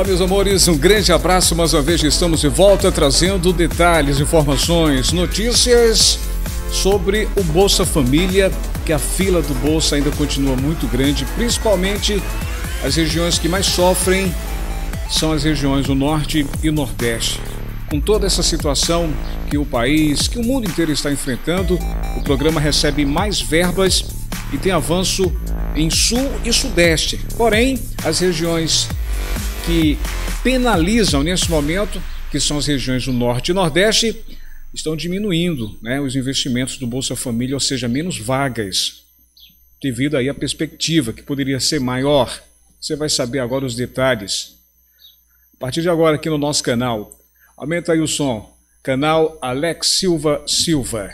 Olá, meus amores, um grande abraço. Mais uma vez estamos de volta trazendo detalhes, informações, notícias sobre o Bolsa Família, que a fila do Bolsa ainda continua muito grande, principalmente as regiões que mais sofrem são as regiões do Norte e do Nordeste. Com toda essa situação que o país, que o mundo inteiro está enfrentando, o programa recebe mais verbas e tem avanço em Sul e Sudeste. Porém, as regiões que penalizam nesse momento, que são as regiões do Norte e Nordeste, estão diminuindo né, os investimentos do Bolsa Família, ou seja, menos vagas, devido aí à perspectiva que poderia ser maior. Você vai saber agora os detalhes. A partir de agora aqui no nosso canal, aumenta aí o som. Canal Alex Silva Silva.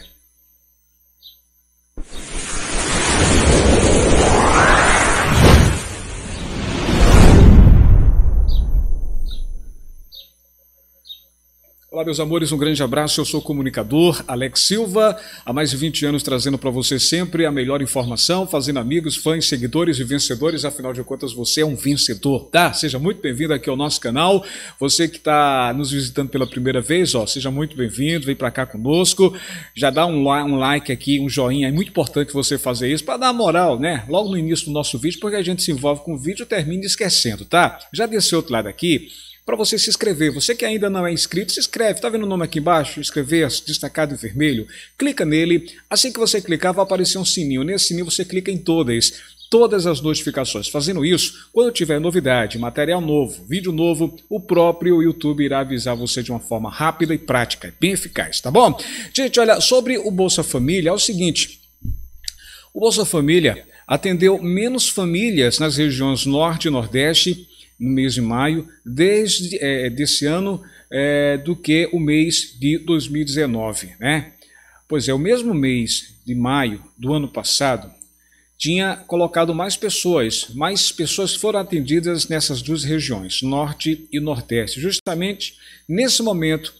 meus amores, um grande abraço. Eu sou o comunicador Alex Silva, há mais de 20 anos trazendo para você sempre a melhor informação, fazendo amigos, fãs, seguidores e vencedores. Afinal de contas, você é um vencedor, tá? Seja muito bem-vindo aqui ao nosso canal. Você que está nos visitando pela primeira vez, ó, seja muito bem-vindo, vem para cá conosco. Já dá um, um like aqui, um joinha. É muito importante você fazer isso para dar moral, né? Logo no início do nosso vídeo, porque a gente se envolve com o vídeo e termina esquecendo, tá? Já desse outro lado aqui, para você se inscrever. Você que ainda não é inscrito, se inscreve. Tá vendo o nome aqui embaixo? Inscrever-se, destacado em vermelho. Clica nele. Assim que você clicar, vai aparecer um sininho. Nesse sininho você clica em todas todas as notificações. Fazendo isso, quando tiver novidade, material novo, vídeo novo, o próprio YouTube irá avisar você de uma forma rápida e prática, bem eficaz, tá bom? Gente, olha, sobre o Bolsa Família, é o seguinte: o Bolsa Família atendeu menos famílias nas regiões Norte e Nordeste no mês de maio desde é, desse ano é, do que o mês de 2019, né? Pois é, o mesmo mês de maio do ano passado tinha colocado mais pessoas, mais pessoas foram atendidas nessas duas regiões, norte e nordeste, justamente nesse momento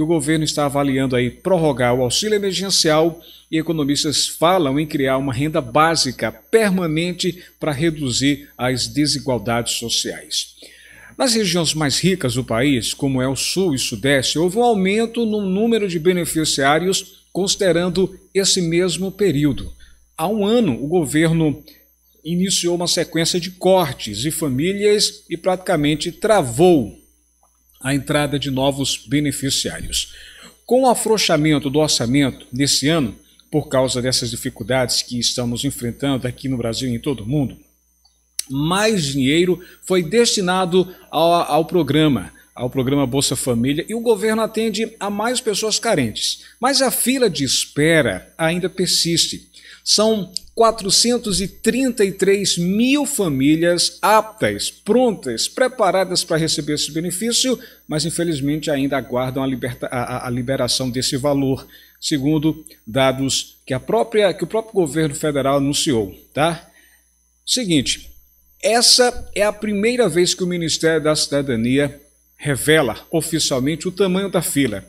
que o governo está avaliando aí prorrogar o auxílio emergencial e economistas falam em criar uma renda básica permanente para reduzir as desigualdades sociais. Nas regiões mais ricas do país, como é o Sul e Sudeste, houve um aumento no número de beneficiários considerando esse mesmo período. Há um ano, o governo iniciou uma sequência de cortes e famílias e praticamente travou a entrada de novos beneficiários. Com o afrouxamento do orçamento nesse ano, por causa dessas dificuldades que estamos enfrentando aqui no Brasil e em todo o mundo, mais dinheiro foi destinado ao, ao programa, ao programa Bolsa Família, e o governo atende a mais pessoas carentes. Mas a fila de espera ainda persiste são 433 mil famílias aptas, prontas, preparadas para receber esse benefício, mas infelizmente ainda aguardam a, liberta, a, a liberação desse valor, segundo dados que, a própria, que o próprio governo federal anunciou. Tá? Seguinte, essa é a primeira vez que o Ministério da Cidadania revela oficialmente o tamanho da fila.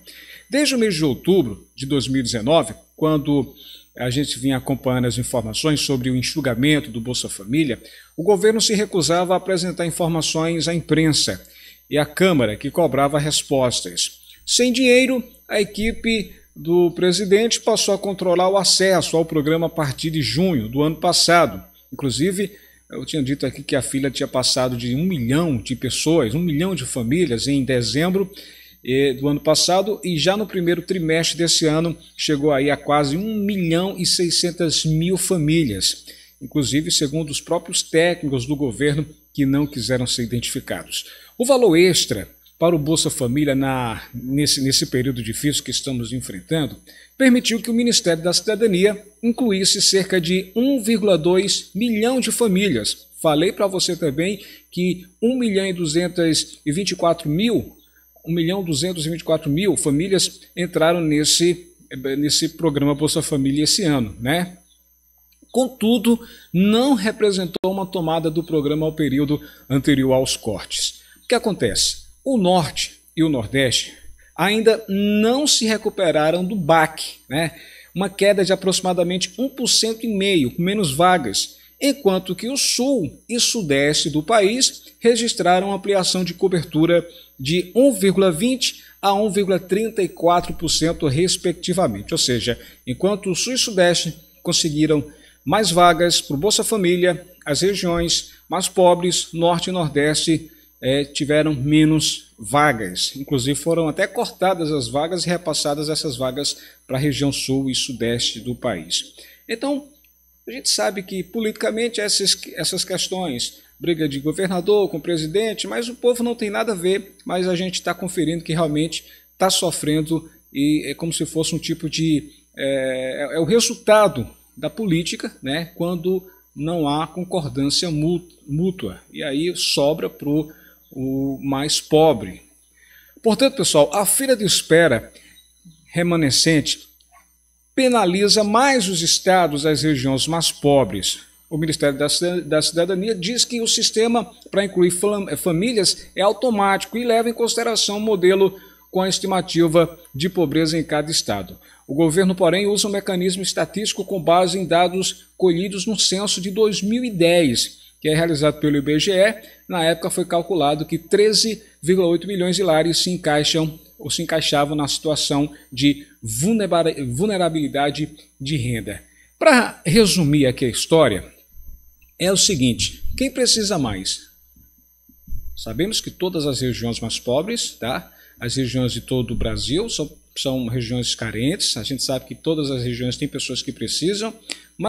Desde o mês de outubro de 2019, quando a gente vinha acompanhando as informações sobre o enxugamento do Bolsa Família, o governo se recusava a apresentar informações à imprensa e à Câmara, que cobrava respostas. Sem dinheiro, a equipe do presidente passou a controlar o acesso ao programa a partir de junho do ano passado. Inclusive, eu tinha dito aqui que a fila tinha passado de um milhão de pessoas, um milhão de famílias em dezembro, do ano passado e já no primeiro trimestre desse ano chegou aí a quase 1 milhão e 600 mil famílias, inclusive segundo os próprios técnicos do governo que não quiseram ser identificados. O valor extra para o Bolsa Família na, nesse, nesse período difícil que estamos enfrentando permitiu que o Ministério da Cidadania incluísse cerca de 1,2 milhão de famílias. Falei para você também que 1 milhão e 224 mil 1 milhão 224 mil famílias entraram nesse, nesse programa Bolsa Família esse ano, né? Contudo, não representou uma tomada do programa ao período anterior aos cortes. O que acontece? O Norte e o Nordeste ainda não se recuperaram do baque, né? Uma queda de aproximadamente 1,5%, menos vagas enquanto que o sul e sudeste do país registraram ampliação de cobertura de 1,20 a 1,34%, respectivamente. Ou seja, enquanto o sul e sudeste conseguiram mais vagas para o Bolsa Família, as regiões mais pobres, norte e nordeste, é, tiveram menos vagas. Inclusive foram até cortadas as vagas e repassadas essas vagas para a região sul e sudeste do país. Então, a gente sabe que politicamente essas, essas questões, briga de governador com presidente, mas o povo não tem nada a ver, mas a gente está conferindo que realmente está sofrendo e é como se fosse um tipo de. É, é, é o resultado da política né, quando não há concordância mútua. E aí sobra para o mais pobre. Portanto, pessoal, a fila de espera remanescente penaliza mais os estados, as regiões mais pobres. O Ministério da Cidadania diz que o sistema para incluir eh, famílias é automático e leva em consideração o modelo com a estimativa de pobreza em cada estado. O governo, porém, usa um mecanismo estatístico com base em dados colhidos no censo de 2010, que é realizado pelo IBGE. Na época foi calculado que 13,8 milhões de lares se encaixam ou se encaixavam na situação de vulnerabilidade de renda. Para resumir aqui a história, é o seguinte: quem precisa mais? Sabemos que todas as regiões mais pobres, tá? as regiões de todo o Brasil são, são regiões carentes, a gente sabe que todas as regiões têm pessoas que precisam,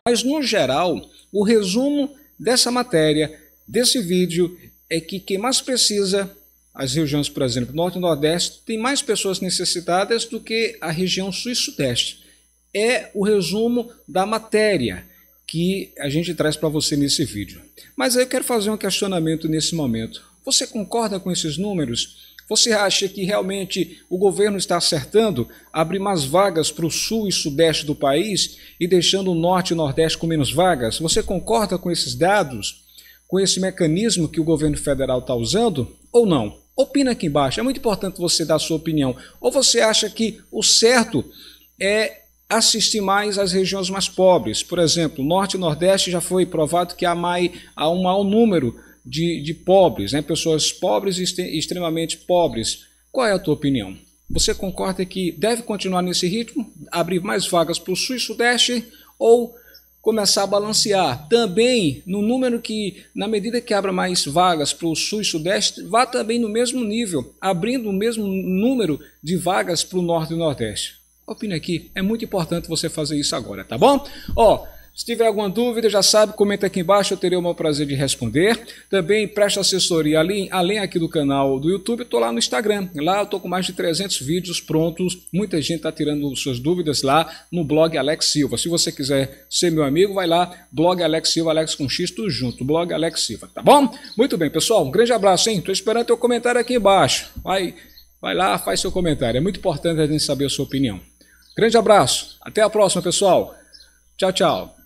mas no geral, o resumo dessa matéria, desse vídeo, é que quem mais precisa as regiões, por exemplo, Norte e Nordeste, tem mais pessoas necessitadas do que a região Sul e Sudeste. É o resumo da matéria que a gente traz para você nesse vídeo. Mas eu quero fazer um questionamento nesse momento. Você concorda com esses números? Você acha que realmente o governo está acertando abrir mais vagas para o sul e sudeste do país e deixando o norte e o nordeste com menos vagas? Você concorda com esses dados, com esse mecanismo que o governo federal está usando ou não? opina aqui embaixo. É muito importante você dar sua opinião. Ou você acha que o certo é assistir mais às regiões mais pobres. Por exemplo, Norte e Nordeste já foi provado que há, mais, há um maior número de, de pobres, né? pessoas pobres e extremamente pobres. Qual é a tua opinião? Você concorda que deve continuar nesse ritmo, abrir mais vagas para o Sul e Sudeste ou começar a balancear. Também no número que, na medida que abra mais vagas para o sul e sudeste, vá também no mesmo nível, abrindo o mesmo número de vagas para o norte e nordeste. Opina aqui, é muito importante você fazer isso agora, tá bom? Ó, se tiver alguma dúvida, já sabe, comenta aqui embaixo, eu terei o maior prazer de responder. Também presta assessoria além, além aqui do canal do YouTube, estou lá no Instagram. Lá eu estou com mais de 300 vídeos prontos, muita gente está tirando suas dúvidas lá no blog Alex Silva. Se você quiser ser meu amigo, vai lá, blog Alex Silva, Alex com X, tudo junto, blog Alex Silva, tá bom? Muito bem, pessoal, um grande abraço, hein? Estou esperando teu comentário aqui embaixo. Vai, vai lá, faz seu comentário, é muito importante a gente saber a sua opinião. Grande abraço, até a próxima, pessoal. Tchau, tchau.